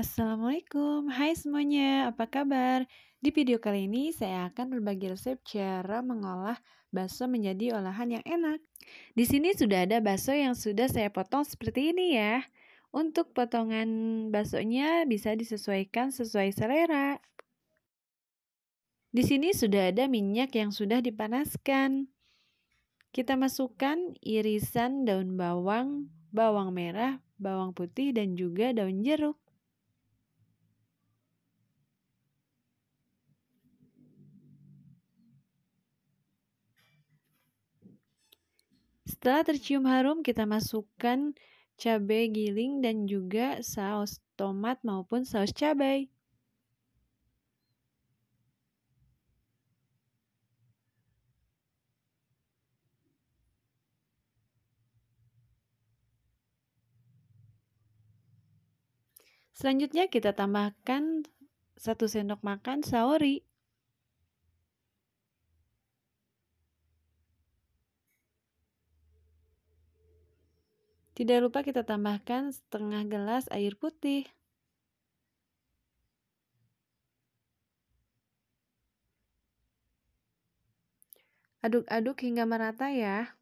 Assalamualaikum, hai semuanya, apa kabar? Di video kali ini saya akan berbagi resep cara mengolah bakso menjadi olahan yang enak. Di sini sudah ada bakso yang sudah saya potong seperti ini ya. Untuk potongan baksonya bisa disesuaikan sesuai selera. Di sini sudah ada minyak yang sudah dipanaskan. Kita masukkan irisan daun bawang, bawang merah, bawang putih, dan juga daun jeruk. Setelah tercium harum, kita masukkan cabai giling dan juga saus tomat maupun saus cabai. Selanjutnya kita tambahkan 1 sendok makan saori Tidak lupa kita tambahkan setengah gelas air putih. Aduk-aduk hingga merata ya.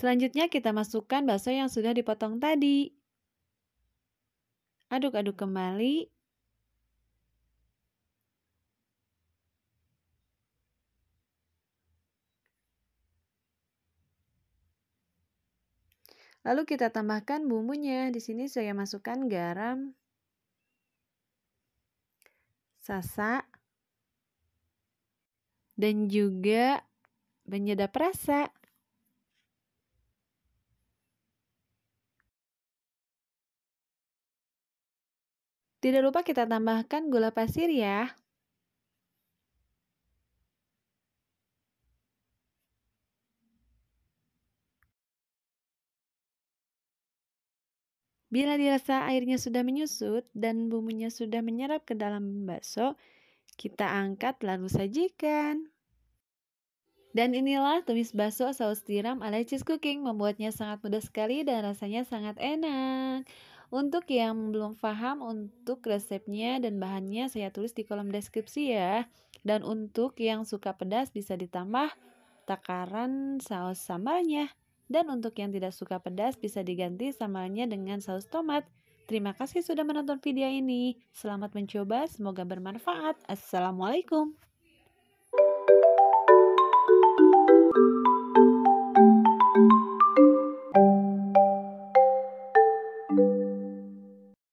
Selanjutnya kita masukkan bakso yang sudah dipotong tadi. Aduk-aduk kembali. Lalu kita tambahkan bumbunya. Di sini saya masukkan garam, sasa, dan juga penyedap rasa. Tidak lupa kita tambahkan gula pasir ya. Bila dirasa airnya sudah menyusut dan bumbunya sudah menyerap ke dalam bakso, kita angkat lalu sajikan. Dan inilah tumis bakso saus tiram ala cheese cooking, membuatnya sangat mudah sekali dan rasanya sangat enak. Untuk yang belum paham untuk resepnya dan bahannya saya tulis di kolom deskripsi ya. Dan untuk yang suka pedas bisa ditambah takaran saus sambalnya. Dan untuk yang tidak suka pedas bisa diganti sambalnya dengan saus tomat. Terima kasih sudah menonton video ini. Selamat mencoba, semoga bermanfaat. Assalamualaikum.